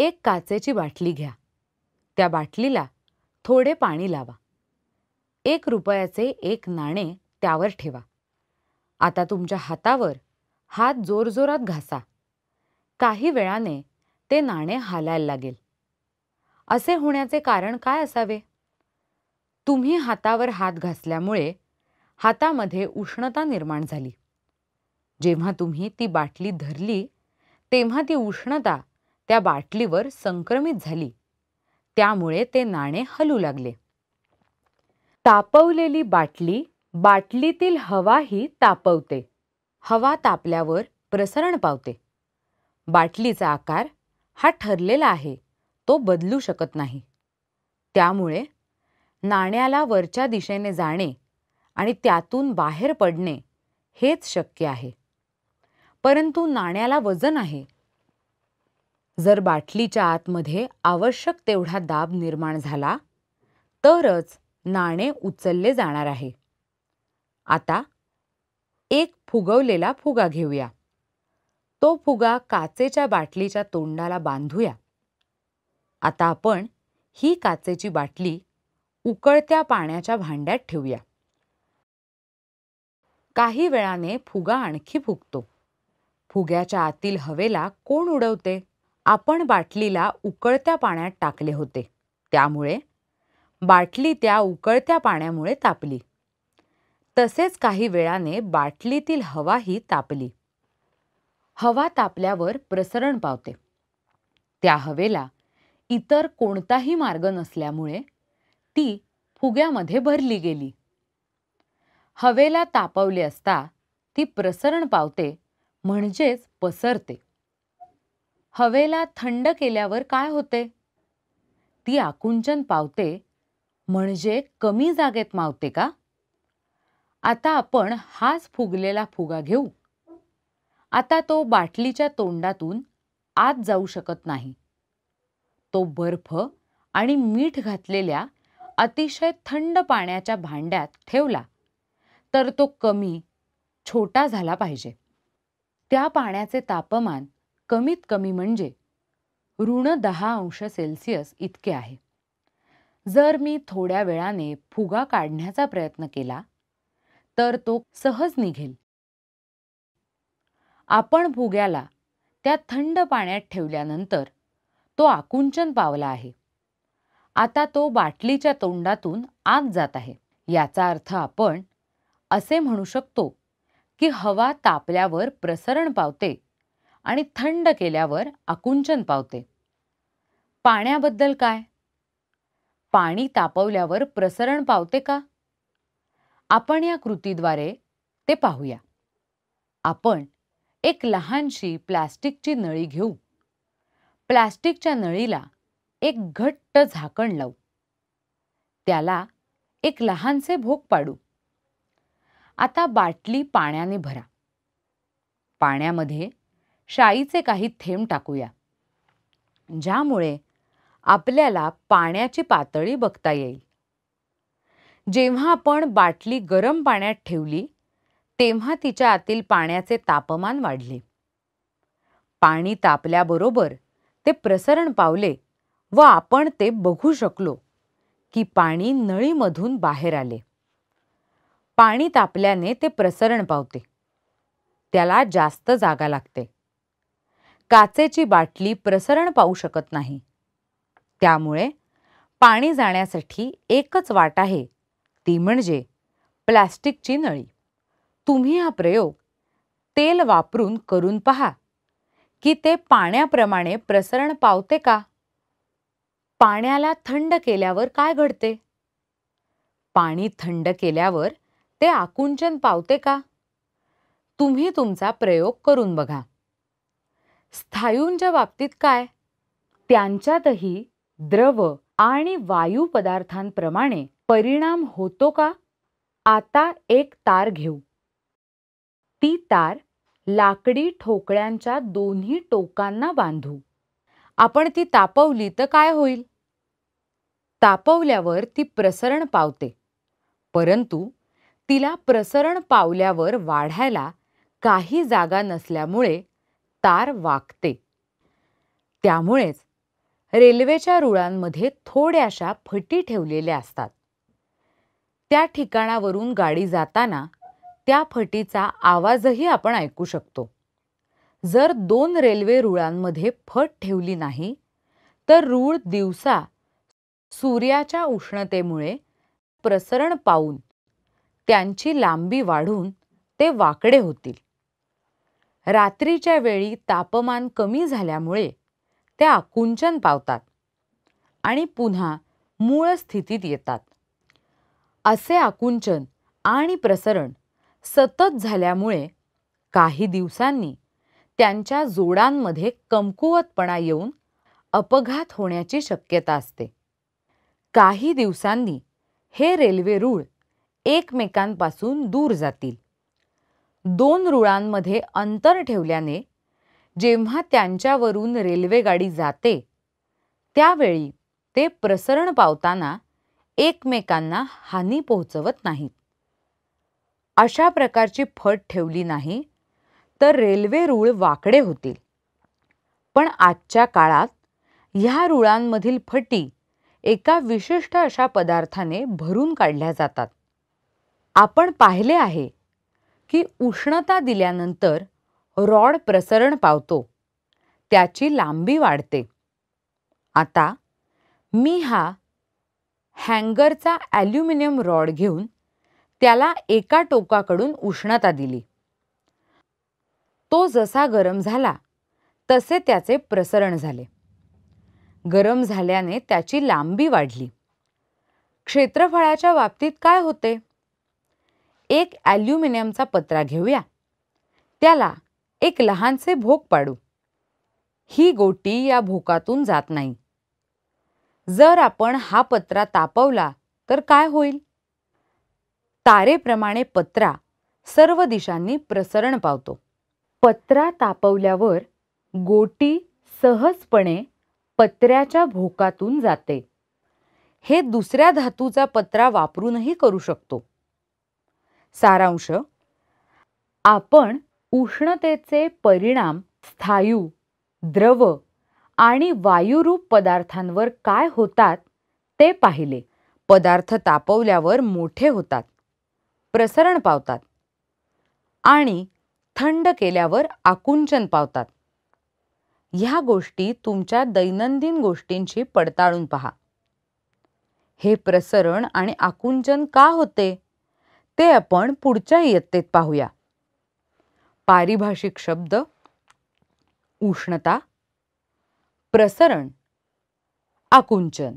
एक काचेची बाटली घ्या त्या बाटलीला थोडे पाणी लावा एक रुपयाचे एक नाणे त्यावर ठेवा आता तुमच्या हातावर हात जोरजोरात घासा काही वेळाने ते नाणे हालायला लागेल असे होण्याचे कारण काय असावे तुम्ही हातावर हात घासल्यामुळे हातामध्ये उष्णता निर्माण झाली जेव्हा तुम्ही ती बाटली धरली तेव्हा ती उष्णता त्या बाटलीवर संक्रमित झाली त्यामुळे ते नाणे हलू लागले तापवलेली बाटली बाटलीतील हवाही तापवते हवा तापल्यावर प्रसरण पावते बाटलीचा आकार हा ठरलेला आहे तो बदलू शकत नाही त्यामुळे नाण्याला वरच्या दिशेने जाणे आणि त्यातून बाहेर पडणे हेच शक्य आहे परंतु नाण्याला वजन आहे जर बाटलीच्या आतमध्ये आवश्यक तेवढा दाब निर्माण झाला तरच नाणे उचलले जाणार आहे आता एक फुगवलेला फुगा घेऊया तो फुगा काचेच्या बाटलीच्या तोंडाला बांधूया आता आपण ही काचेची बाटली उकळत्या पाण्याच्या भांड्यात ठेवूया काही वेळाने फुगा आणखी फुगतो फुग्याच्या आतील हवेला कोण उडवते आपण बाटलीला उकळत्या पाण्यात टाकले होते त्यामुळे बाटली त्या उकळत्या पाण्यामुळे तापली तसेच काही वेळाने बाटलीतील हवाही तापली हवा तापल्यावर प्रसरण पावते त्या हवेला इतर कोणताही मार्ग नसल्यामुळे ती फुग्यामध्ये भरली गेली हवेला तापवली असता ती प्रसरण पावते म्हणजेच पसरते हवेला थंड केल्यावर काय होते ती आकुंचन पावते म्हणजे कमी जागेत मावते का आता आपण हाच फुगलेला फुगा घेऊ आता तो बाटलीच्या तोंडातून आत जाऊ शकत नाही तो बर्फ आणि मीठ घातलेल्या अतिशय थंड पाण्याच्या भांड्यात ठेवला तर तो कमी छोटा झाला पाहिजे त्या पाण्याचे तापमान कमीत कमी म्हणजे ऋण दहा अंश सेल्सिअस इतके आहे जर मी थोड्या वेळाने फुगा काढण्याचा प्रयत्न केला तर तो सहज निघेल आपण फुग्याला त्या थंड पाण्यात ठेवल्यानंतर तो आकुंचन पावला आहे आता तो बाटलीच्या तोंडातून आत जात आहे याचा अर्थ आपण असे म्हणू शकतो की हवा तापल्यावर प्रसरण पावते आणि थंड केल्यावर आकुंचन पावते पाण्याबद्दल काय पाणी तापवल्यावर प्रसरण पावते का आपण या कृतीद्वारे ते पाहूया आपण एक लहानशी प्लास्टिकची नळी घेऊ प्लास्टिकच्या नळीला एक घट्ट झाकण लावू त्याला एक लहानसे भोग पाडू आता बाटली पाण्याने भरा पाण्यामध्ये शाईचे काही थेंब टाकूया ज्यामुळे आपल्याला पाण्याची पातळी बघता येईल जेव्हा आपण बाटली गरम पाण्यात ठेवली तेव्हा तिच्या आतील पाण्याचे तापमान वाढले पाणी तापल्याबरोबर ते प्रसरण पावले व आपण ते बघू शकलो की पाणी नळीमधून बाहेर आले पाणी तापल्याने ते प्रसरण पावते त्याला जास्त जागा लागते काचेची बाटली प्रसरण पाहू शकत नाही त्यामुळे पाणी जाण्यासाठी एकच वाट आहे ती म्हणजे प्लॅस्टिकची नळी तुम्ही हा प्रयोग तेल वापरून करून पहा की ते पाण्याप्रमाणे प्रसरण पावते का पाण्याला थंड केल्यावर काय घडते पाणी थंड केल्यावर ते आकुंचन पावते का तुम्ही तुमचा प्रयोग करून बघा स्थायूंच्या बाबतीत काय त्यांच्यातही द्रव आणि वायू पदार्थांप्रमाणे परिणाम होतो का आता एक तार घेऊ ती तार लाकडी ठोकळ्यांच्या दोन्ही टोकांना बांधू आपण ती तापवली तर काय होईल तापवल्यावर ती प्रसरण पावते परंतु तिला प्रसरण पावल्यावर वाढायला काही जागा नसल्यामुळे तार वाकते त्यामुळेच रेल्वेच्या रुळांमध्ये थोड्याशा फटी ठेवलेल्या असतात त्या ठिकाणावरून गाडी जाताना त्या फटीचा आवाजही आपण ऐकू शकतो जर दोन रेल्वे रुळांमध्ये फट ठेवली नाही तर रूळ दिवसा सूर्याच्या उष्णतेमुळे प्रसरण पावून त्यांची लांबी वाढून ते वाकडे होतील रात्रीच्या वेळी तापमान कमी झाल्यामुळे त्या आकुंचन पावतात आणि पुन्हा मूळ स्थितीत येतात असे आकुंचन आणि प्रसरण सतत झाल्यामुळे काही दिवसांनी त्यांच्या जोडांमध्ये कमकुवतपणा येऊन अपघात होण्याची शक्यता असते काही दिवसांनी हे रेल्वे रूळ एकमेकांपासून दूर जातील दोन रुळांमध्ये अंतर ठेवल्याने जेव्हा त्यांच्यावरून रेल्वेगाडी जाते त्यावेळी ते प्रसरण पावताना एकमेकांना हानी पोहोचवत नाहीत अशा प्रकारची फट ठेवली नाही तर रेल्वे रूळ वाकडे होतील पण आजच्या काळात ह्या रुळांमधील फटी एका विशिष्ट अशा पदार्थाने भरून काढल्या जातात आपण पाहिले आहे की उष्णता दिल्यानंतर रॉड प्रसरण पावतो त्याची लांबी वाढते आता मी हा हँगरचा ॲल्युमिनियम रॉड घेऊन त्याला एका टोकाकडून उष्णता दिली तो जसा गरम झाला तसे त्याचे प्रसरण झाले गरम झाल्याने त्याची लांबी वाढली क्षेत्रफळाच्या बाबतीत काय होते एक ॲल्युमिनियमचा पत्रा घेऊया त्याला एक लहानसे भोक पाडू ही गोटी या भोकातून जात नाही जर आपण हा पत्रा तापवला तर काय होईल तारेप्रमाणे पत्रा सर्व दिशांनी प्रसरण पावतो पत्रा तापवल्यावर गोटी सहजपणे पत्र्याच्या भोकातून जाते हे दुसऱ्या धातूचा पत्रा वापरूनही करू शकतो सारांश आपण उष्णतेचे परिणाम स्थायू द्रव आणि वायुरूप पदार्थांवर काय होतात ते पाहिले पदार्थ तापवल्यावर मोठे होतात प्रसरण पावतात आणि थंड केल्यावर आकुंचन पावतात ह्या गोष्टी तुमच्या दैनंदिन गोष्टींशी पडताळून पहा हे प्रसरण आणि आकुंचन का होते ते आपण पुढच्या इयत्तेत पाहूया पारिभाषिक शब्द उष्णता प्रसरण आकुंचन